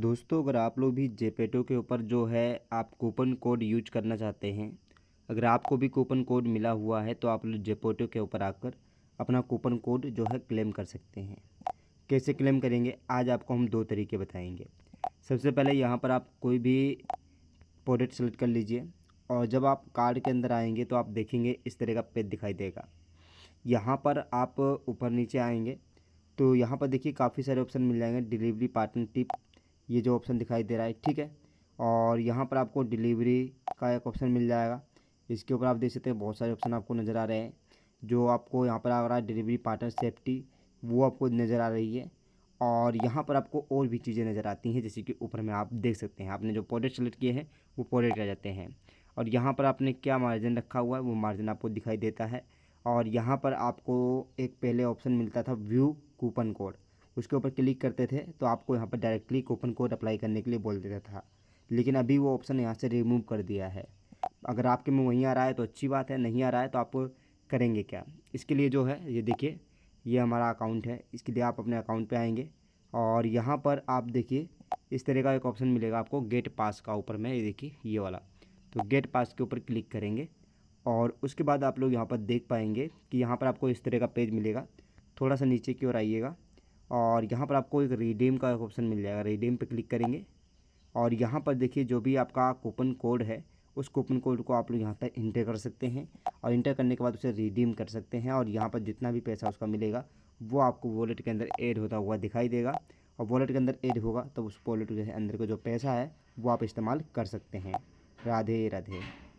दोस्तों अगर आप लोग भी जेपेटो के ऊपर जो है आप कूपन कोड यूज करना चाहते हैं अगर आपको भी कूपन कोड मिला हुआ है तो आप लोग जेपेटो के ऊपर आकर अपना कूपन कोड जो है क्लेम कर सकते हैं कैसे क्लेम करेंगे आज आपको हम दो तरीके बताएंगे सबसे पहले यहाँ पर आप कोई भी प्रोडक्ट सेलेक्ट कर लीजिए और जब आप कार्ड के अंदर आएंगे तो आप देखेंगे इस तरह का पेज दिखाई देगा यहाँ पर आप ऊपर नीचे आएंगे तो यहाँ पर देखिए काफ़ी सारे ऑप्शन मिल जाएंगे डिलीवरी पार्टनर टिप ये जो ऑप्शन दिखाई दे रहा है ठीक है और यहाँ पर आपको डिलीवरी का एक ऑप्शन मिल जाएगा इसके ऊपर आप देख सकते हैं बहुत सारे ऑप्शन आपको नज़र आ रहे हैं जो आपको यहाँ पर आ रहा है डिलीवरी पार्टनर सेफ्टी वो आपको नज़र आ रही है और यहाँ पर आपको और भी चीज़ें नज़र आती हैं जैसे कि ऊपर में आप देख सकते हैं आपने जो प्रोडक्ट सेलेक्ट किए हैं वो प्रोडक्ट आ जाते हैं और यहाँ पर आपने क्या मार्जिन रखा हुआ है वो मार्जिन आपको दिखाई देता है और यहाँ पर आपको एक पहले ऑप्शन मिलता था व्यू कूपन कोड उसके ऊपर क्लिक करते थे तो आपको यहाँ पर डायरेक्टली कूपन कोड अप्लाई करने के लिए बोल देता था लेकिन अभी वो ऑप्शन यहाँ से रिमूव कर दिया है अगर आपके मुँह वहीं आ रहा है तो अच्छी बात है नहीं आ रहा है तो आप करेंगे क्या इसके लिए जो है ये देखिए ये हमारा अकाउंट है इसके लिए आप अपने अकाउंट पर आएँगे और यहाँ पर आप देखिए इस तरह का एक ऑप्शन मिलेगा आपको गेट पास का ऊपर में ये देखिए ये वाला तो गेट पास के ऊपर क्लिक करेंगे और उसके बाद आप लोग यहाँ पर देख पाएंगे कि यहाँ पर आपको इस तरह का पेज मिलेगा थोड़ा सा नीचे की ओर आइएगा और यहाँ पर आपको एक रिडीम का ऑप्शन मिल जाएगा रिडीम पर क्लिक करेंगे और यहाँ पर देखिए जो भी आपका कूपन कोड है उस कूपन कोड को आप लोग यहाँ पर इंटर कर सकते हैं और इंटर करने के बाद उसे रिडीम कर सकते हैं और यहाँ पर जितना भी पैसा उसका मिलेगा वो आपको वॉलेट के अंदर ऐड होता हुआ दिखाई देगा और वॉलेट के अंदर ऐड होगा तब तो उस वॉलेट के अंदर का जो पैसा है वो आप इस्तेमाल कर सकते हैं राधे राधे